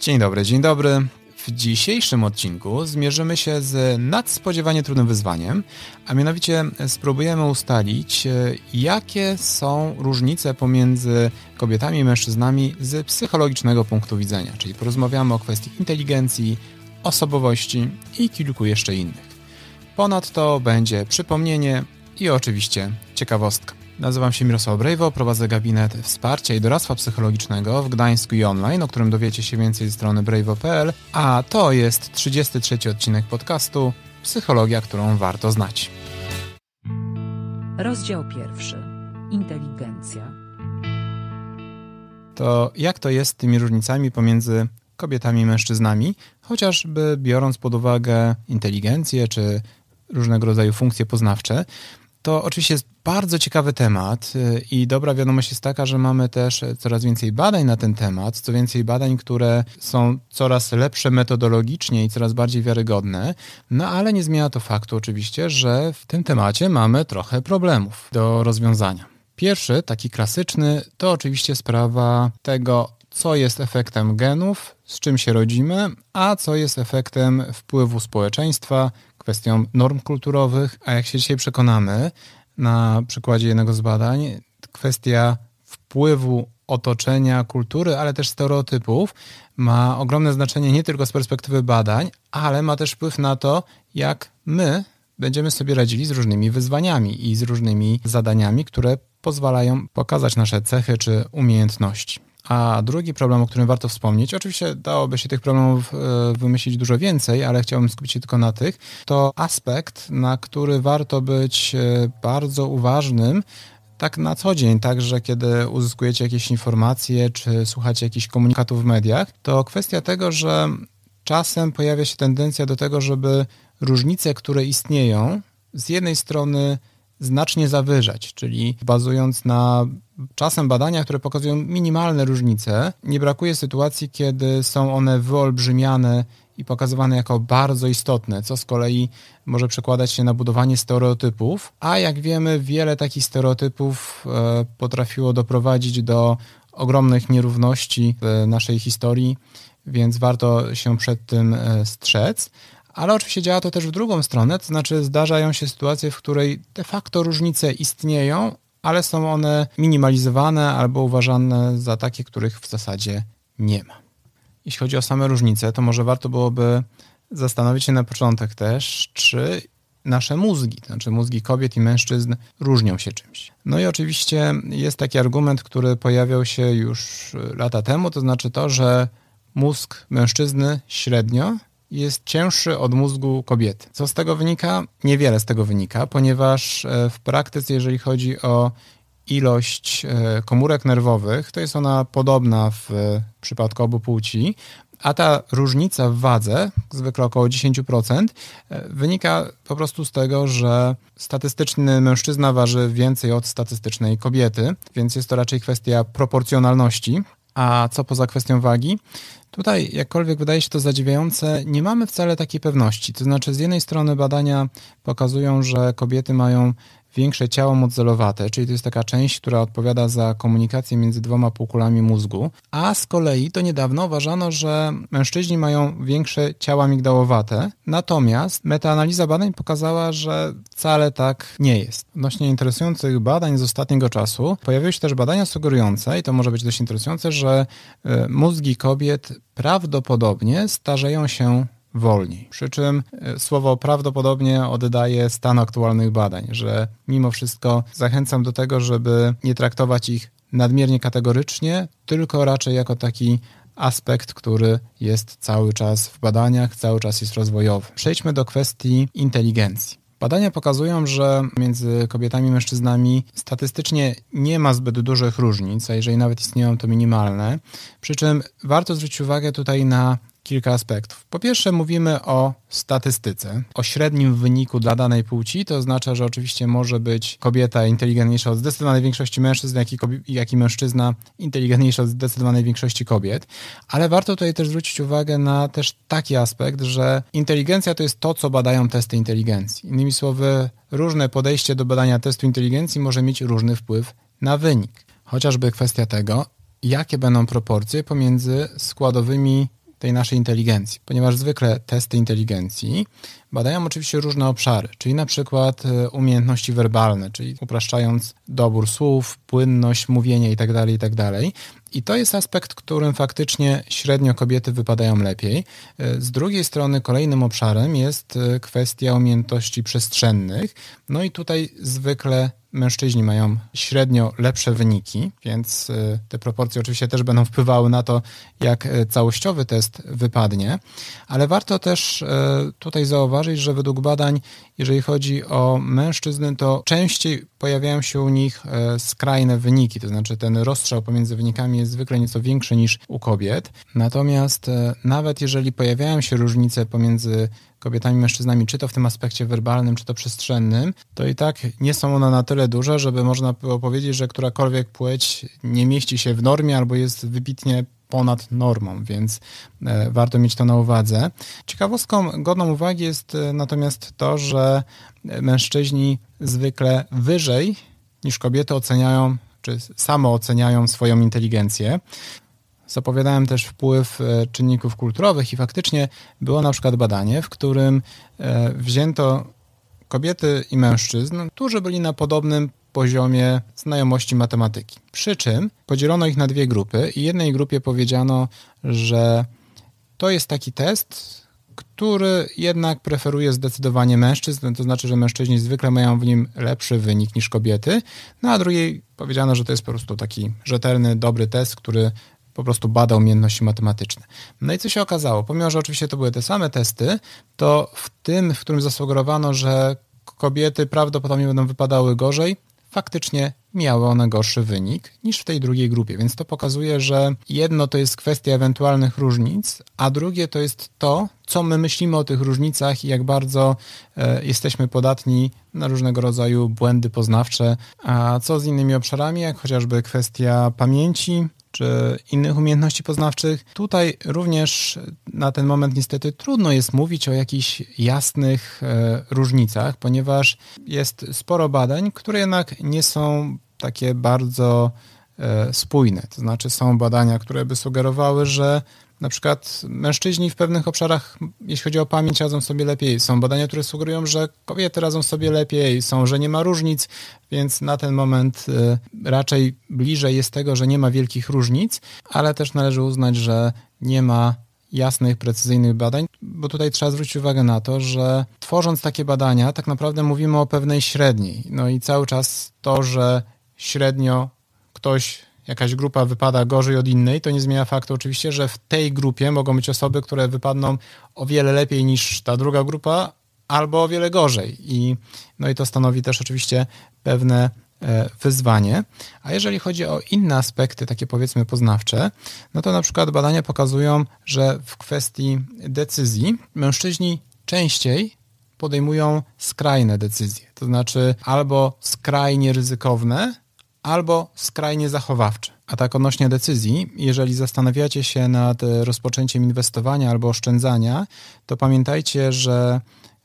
Dzień dobry, dzień dobry. W dzisiejszym odcinku zmierzymy się z nadspodziewanie trudnym wyzwaniem, a mianowicie spróbujemy ustalić, e, jakie są różnice pomiędzy kobietami i mężczyznami z psychologicznego punktu widzenia. Czyli porozmawiamy o kwestii inteligencji, osobowości i kilku jeszcze innych. Ponadto będzie przypomnienie i oczywiście ciekawostka. Nazywam się Mirosław Brejwo, prowadzę gabinet wsparcia i doradztwa psychologicznego w Gdańsku i online, o którym dowiecie się więcej ze strony brejwo.pl, a to jest 33 odcinek podcastu Psychologia, którą warto znać. Rozdział pierwszy. Inteligencja. To jak to jest z tymi różnicami pomiędzy kobietami i mężczyznami, chociażby biorąc pod uwagę inteligencję czy różnego rodzaju funkcje poznawcze, to oczywiście jest bardzo ciekawy temat y, i dobra wiadomość jest taka, że mamy też y, coraz więcej badań na ten temat, co więcej badań, które są coraz lepsze metodologicznie i coraz bardziej wiarygodne, no ale nie zmienia to faktu oczywiście, że w tym temacie mamy trochę problemów do rozwiązania. Pierwszy, taki klasyczny, to oczywiście sprawa tego, co jest efektem genów, z czym się rodzimy, a co jest efektem wpływu społeczeństwa, kwestią norm kulturowych. A jak się dzisiaj przekonamy, na przykładzie jednego z badań kwestia wpływu otoczenia, kultury, ale też stereotypów ma ogromne znaczenie nie tylko z perspektywy badań, ale ma też wpływ na to, jak my będziemy sobie radzili z różnymi wyzwaniami i z różnymi zadaniami, które pozwalają pokazać nasze cechy czy umiejętności. A drugi problem, o którym warto wspomnieć, oczywiście dałoby się tych problemów e, wymyślić dużo więcej, ale chciałbym skupić się tylko na tych, to aspekt, na który warto być e, bardzo uważnym, tak na co dzień, także kiedy uzyskujecie jakieś informacje czy słuchacie jakichś komunikatów w mediach, to kwestia tego, że czasem pojawia się tendencja do tego, żeby różnice, które istnieją, z jednej strony znacznie zawyżać, czyli bazując na czasem badania, które pokazują minimalne różnice, nie brakuje sytuacji, kiedy są one wyolbrzymiane i pokazywane jako bardzo istotne, co z kolei może przekładać się na budowanie stereotypów, a jak wiemy, wiele takich stereotypów e, potrafiło doprowadzić do ogromnych nierówności w naszej historii, więc warto się przed tym e, strzec. Ale oczywiście działa to też w drugą stronę, to znaczy zdarzają się sytuacje, w której de facto różnice istnieją, ale są one minimalizowane albo uważane za takie, których w zasadzie nie ma. Jeśli chodzi o same różnice, to może warto byłoby zastanowić się na początek też, czy nasze mózgi, to znaczy mózgi kobiet i mężczyzn, różnią się czymś. No i oczywiście jest taki argument, który pojawiał się już lata temu, to znaczy to, że mózg mężczyzny średnio jest cięższy od mózgu kobiety. Co z tego wynika? Niewiele z tego wynika, ponieważ e, w praktyce, jeżeli chodzi o ilość e, komórek nerwowych, to jest ona podobna w e, przypadku obu płci, a ta różnica w wadze, zwykle około 10%, wynika po prostu z tego, że statystyczny mężczyzna waży więcej od statystycznej kobiety, więc jest to raczej kwestia proporcjonalności. A co poza kwestią wagi? Tutaj, jakkolwiek wydaje się to zadziwiające, nie mamy wcale takiej pewności. To znaczy, z jednej strony badania pokazują, że kobiety mają większe ciało modzelowate, czyli to jest taka część, która odpowiada za komunikację między dwoma półkulami mózgu, a z kolei to niedawno uważano, że mężczyźni mają większe ciała migdałowate, natomiast metaanaliza badań pokazała, że wcale tak nie jest. Odnośnie interesujących badań z ostatniego czasu pojawiły się też badania sugerujące, i to może być dość interesujące, że e, mózgi kobiet prawdopodobnie starzeją się wolniej. Przy czym e, słowo prawdopodobnie oddaje stan aktualnych badań, że mimo wszystko zachęcam do tego, żeby nie traktować ich nadmiernie kategorycznie, tylko raczej jako taki aspekt, który jest cały czas w badaniach, cały czas jest rozwojowy. Przejdźmy do kwestii inteligencji. Badania pokazują, że między kobietami i mężczyznami statystycznie nie ma zbyt dużych różnic, a jeżeli nawet istnieją, to minimalne. Przy czym warto zwrócić uwagę tutaj na kilka aspektów. Po pierwsze, mówimy o statystyce, o średnim wyniku dla danej płci. To oznacza, że oczywiście może być kobieta inteligentniejsza od zdecydowanej większości mężczyzn, jak i, jak i mężczyzna inteligentniejsza od zdecydowanej większości kobiet. Ale warto tutaj też zwrócić uwagę na też taki aspekt, że inteligencja to jest to, co badają testy inteligencji. Innymi słowy, różne podejście do badania testu inteligencji może mieć różny wpływ na wynik. Chociażby kwestia tego, jakie będą proporcje pomiędzy składowymi tej naszej inteligencji, ponieważ zwykle testy inteligencji badają oczywiście różne obszary, czyli na przykład e, umiejętności werbalne, czyli upraszczając dobór słów, płynność mówienia itd., tak itd. Tak I to jest aspekt, którym faktycznie średnio kobiety wypadają lepiej. E, z drugiej strony kolejnym obszarem jest e, kwestia umiejętności przestrzennych. No i tutaj zwykle mężczyźni mają średnio lepsze wyniki, więc y, te proporcje oczywiście też będą wpływały na to, jak y, całościowy test wypadnie, ale warto też y, tutaj zauważyć, że według badań, jeżeli chodzi o mężczyzn, to częściej pojawiają się u nich skrajne wyniki, to znaczy ten rozstrzał pomiędzy wynikami jest zwykle nieco większy niż u kobiet. Natomiast nawet jeżeli pojawiają się różnice pomiędzy kobietami i mężczyznami, czy to w tym aspekcie werbalnym, czy to przestrzennym, to i tak nie są one na tyle duże, żeby można było powiedzieć, że którakolwiek płeć nie mieści się w normie albo jest wybitnie ponad normą, więc e, warto mieć to na uwadze. Ciekawostką godną uwagi jest e, natomiast to, że e, mężczyźni zwykle wyżej niż kobiety oceniają, czy samo oceniają swoją inteligencję zapowiadałem też wpływ e, czynników kulturowych i faktycznie było na przykład badanie, w którym e, wzięto kobiety i mężczyzn, którzy byli na podobnym poziomie znajomości matematyki. Przy czym podzielono ich na dwie grupy i jednej grupie powiedziano, że to jest taki test, który jednak preferuje zdecydowanie mężczyzn, to znaczy, że mężczyźni zwykle mają w nim lepszy wynik niż kobiety, no a drugiej powiedziano, że to jest po prostu taki rzetelny, dobry test, który po prostu bada umiejętności matematyczne. No i co się okazało? Pomimo, że oczywiście to były te same testy, to w tym, w którym zasugerowano, że kobiety prawdopodobnie będą wypadały gorzej, faktycznie miały one gorszy wynik niż w tej drugiej grupie. Więc to pokazuje, że jedno to jest kwestia ewentualnych różnic, a drugie to jest to, co my myślimy o tych różnicach i jak bardzo e, jesteśmy podatni na różnego rodzaju błędy poznawcze. A co z innymi obszarami, jak chociażby kwestia pamięci, czy innych umiejętności poznawczych. Tutaj również na ten moment niestety trudno jest mówić o jakichś jasnych e, różnicach, ponieważ jest sporo badań, które jednak nie są takie bardzo e, spójne. To znaczy są badania, które by sugerowały, że na przykład mężczyźni w pewnych obszarach, jeśli chodzi o pamięć, radzą sobie lepiej. Są badania, które sugerują, że kobiety radzą sobie lepiej, są, że nie ma różnic, więc na ten moment y, raczej bliżej jest tego, że nie ma wielkich różnic, ale też należy uznać, że nie ma jasnych, precyzyjnych badań, bo tutaj trzeba zwrócić uwagę na to, że tworząc takie badania, tak naprawdę mówimy o pewnej średniej. No i cały czas to, że średnio ktoś jakaś grupa wypada gorzej od innej, to nie zmienia faktu oczywiście, że w tej grupie mogą być osoby, które wypadną o wiele lepiej niż ta druga grupa, albo o wiele gorzej. I, no i to stanowi też oczywiście pewne e, wyzwanie. A jeżeli chodzi o inne aspekty, takie powiedzmy poznawcze, no to na przykład badania pokazują, że w kwestii decyzji mężczyźni częściej podejmują skrajne decyzje, to znaczy albo skrajnie ryzykowne, albo skrajnie zachowawczy. A tak odnośnie decyzji, jeżeli zastanawiacie się nad e, rozpoczęciem inwestowania albo oszczędzania, to pamiętajcie, że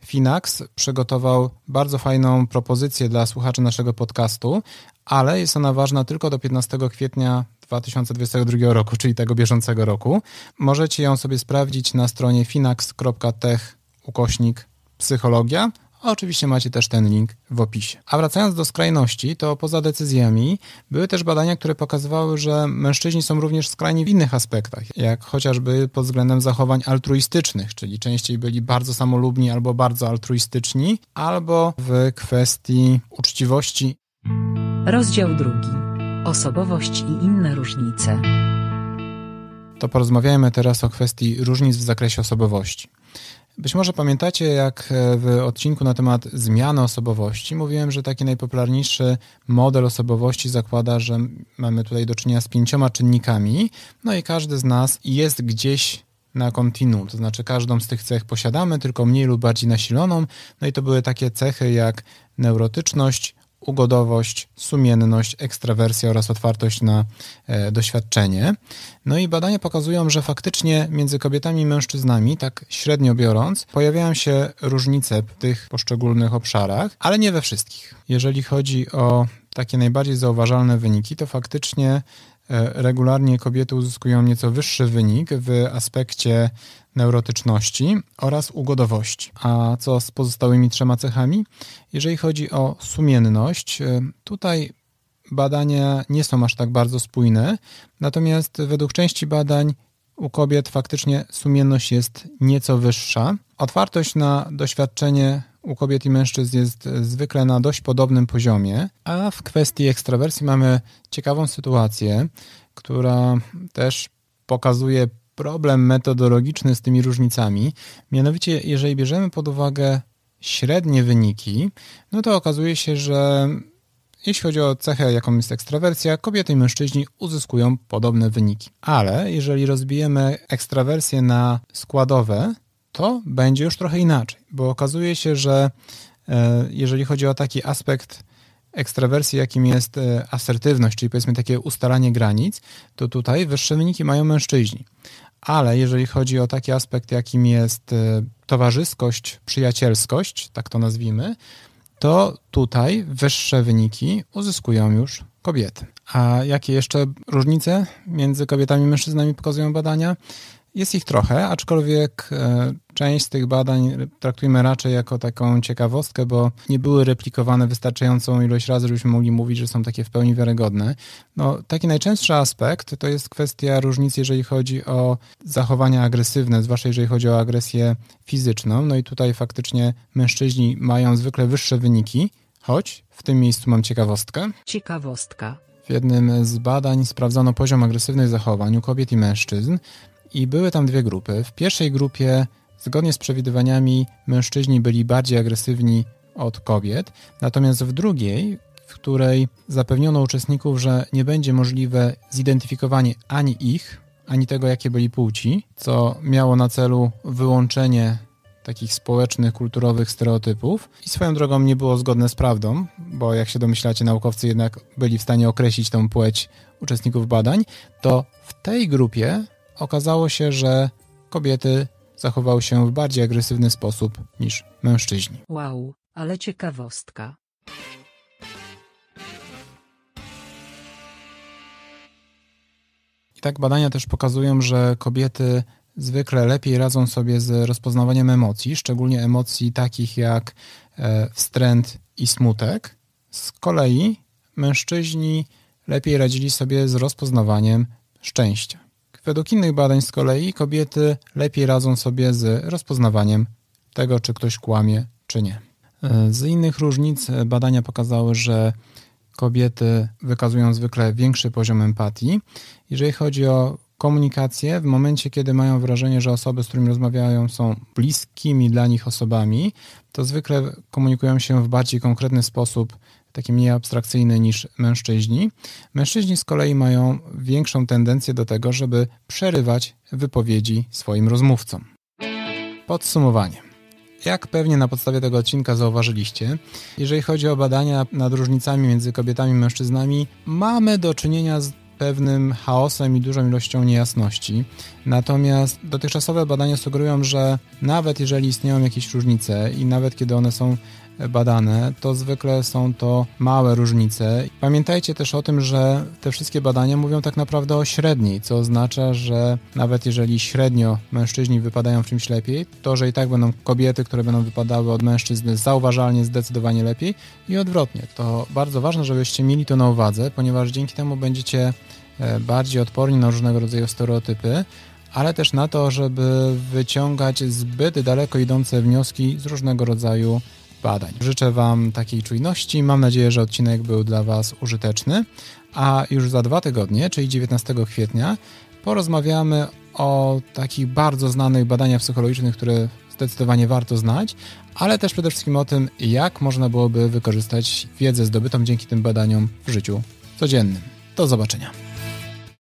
Finax przygotował bardzo fajną propozycję dla słuchaczy naszego podcastu, ale jest ona ważna tylko do 15 kwietnia 2022 roku, czyli tego bieżącego roku. Możecie ją sobie sprawdzić na stronie finax.tech ukośnik psychologia a oczywiście macie też ten link w opisie. A wracając do skrajności, to poza decyzjami były też badania, które pokazywały, że mężczyźni są również skrajni w innych aspektach, jak chociażby pod względem zachowań altruistycznych, czyli częściej byli bardzo samolubni albo bardzo altruistyczni, albo w kwestii uczciwości. Rozdział drugi. Osobowość i inne różnice. To porozmawiajmy teraz o kwestii różnic w zakresie osobowości. Być może pamiętacie, jak e, w odcinku na temat zmiany osobowości mówiłem, że taki najpopularniejszy model osobowości zakłada, że mamy tutaj do czynienia z pięcioma czynnikami, no i każdy z nas jest gdzieś na kontinuum, to znaczy każdą z tych cech posiadamy, tylko mniej lub bardziej nasiloną. No i to były takie cechy jak neurotyczność, ugodowość, sumienność, ekstrawersja oraz otwartość na e, doświadczenie. No i badania pokazują, że faktycznie między kobietami i mężczyznami, tak średnio biorąc, pojawiają się różnice w tych poszczególnych obszarach, ale nie we wszystkich. Jeżeli chodzi o takie najbardziej zauważalne wyniki, to faktycznie E, regularnie kobiety uzyskują nieco wyższy wynik w aspekcie neurotyczności oraz ugodowości. A co z pozostałymi trzema cechami? Jeżeli chodzi o sumienność, e, tutaj badania nie są aż tak bardzo spójne, natomiast według części badań u kobiet faktycznie sumienność jest nieco wyższa. Otwartość na doświadczenie u kobiet i mężczyzn jest e, zwykle na dość podobnym poziomie, a w kwestii ekstrawersji mamy ciekawą sytuację, która też pokazuje problem metodologiczny z tymi różnicami. Mianowicie, jeżeli bierzemy pod uwagę średnie wyniki, no to okazuje się, że jeśli chodzi o cechę, jaką jest ekstrawersja, kobiety i mężczyźni uzyskują podobne wyniki. Ale jeżeli rozbijemy ekstrawersję na składowe, to będzie już trochę inaczej, bo okazuje się, że e, jeżeli chodzi o taki aspekt ekstrawersji, jakim jest e, asertywność, czyli powiedzmy takie ustalanie granic, to tutaj wyższe wyniki mają mężczyźni. Ale jeżeli chodzi o taki aspekt, jakim jest e, towarzyskość, przyjacielskość, tak to nazwijmy, to tutaj wyższe wyniki uzyskują już kobiety. A jakie jeszcze różnice między kobietami i mężczyznami pokazują badania? Jest ich trochę, aczkolwiek e, część z tych badań traktujemy raczej jako taką ciekawostkę, bo nie były replikowane wystarczającą ilość razy, żebyśmy mogli mówić, że są takie w pełni wiarygodne. No, taki najczęstszy aspekt to jest kwestia różnic, jeżeli chodzi o zachowania agresywne, zwłaszcza jeżeli chodzi o agresję fizyczną. No i tutaj faktycznie mężczyźni mają zwykle wyższe wyniki, choć w tym miejscu mam ciekawostkę. Ciekawostka. W jednym z badań sprawdzono poziom agresywnych zachowań u kobiet i mężczyzn i były tam dwie grupy. W pierwszej grupie, zgodnie z przewidywaniami, mężczyźni byli bardziej agresywni od kobiet, natomiast w drugiej, w której zapewniono uczestników, że nie będzie możliwe zidentyfikowanie ani ich, ani tego, jakie byli płci, co miało na celu wyłączenie takich społecznych, kulturowych stereotypów i swoją drogą nie było zgodne z prawdą, bo jak się domyślacie, naukowcy jednak byli w stanie określić tą płeć uczestników badań, to w tej grupie okazało się, że kobiety zachowały się w bardziej agresywny sposób niż mężczyźni. Wow, ale ciekawostka. I tak badania też pokazują, że kobiety zwykle lepiej radzą sobie z rozpoznawaniem emocji, szczególnie emocji takich jak e, wstręt i smutek. Z kolei mężczyźni lepiej radzili sobie z rozpoznawaniem szczęścia. Według innych badań z kolei kobiety lepiej radzą sobie z rozpoznawaniem tego, czy ktoś kłamie, czy nie. Z innych różnic badania pokazały, że kobiety wykazują zwykle większy poziom empatii. Jeżeli chodzi o komunikację, w momencie, kiedy mają wrażenie, że osoby, z którymi rozmawiają, są bliskimi dla nich osobami, to zwykle komunikują się w bardziej konkretny sposób taki mniej abstrakcyjny niż mężczyźni. Mężczyźni z kolei mają większą tendencję do tego, żeby przerywać wypowiedzi swoim rozmówcom. Podsumowanie. Jak pewnie na podstawie tego odcinka zauważyliście, jeżeli chodzi o badania nad różnicami między kobietami i mężczyznami, mamy do czynienia z pewnym chaosem i dużą ilością niejasności. Natomiast dotychczasowe badania sugerują, że nawet jeżeli istnieją jakieś różnice i nawet kiedy one są badane, to zwykle są to małe różnice. Pamiętajcie też o tym, że te wszystkie badania mówią tak naprawdę o średniej, co oznacza, że nawet jeżeli średnio mężczyźni wypadają w czymś lepiej, to że i tak będą kobiety, które będą wypadały od mężczyzn zauważalnie zdecydowanie lepiej i odwrotnie. To bardzo ważne, żebyście mieli to na uwadze, ponieważ dzięki temu będziecie E, bardziej odporni na różnego rodzaju stereotypy, ale też na to, żeby wyciągać zbyt daleko idące wnioski z różnego rodzaju badań. Życzę Wam takiej czujności. Mam nadzieję, że odcinek był dla Was użyteczny. A już za dwa tygodnie, czyli 19 kwietnia, porozmawiamy o takich bardzo znanych badaniach psychologicznych, które zdecydowanie warto znać, ale też przede wszystkim o tym, jak można byłoby wykorzystać wiedzę zdobytą dzięki tym badaniom w życiu codziennym. Do zobaczenia.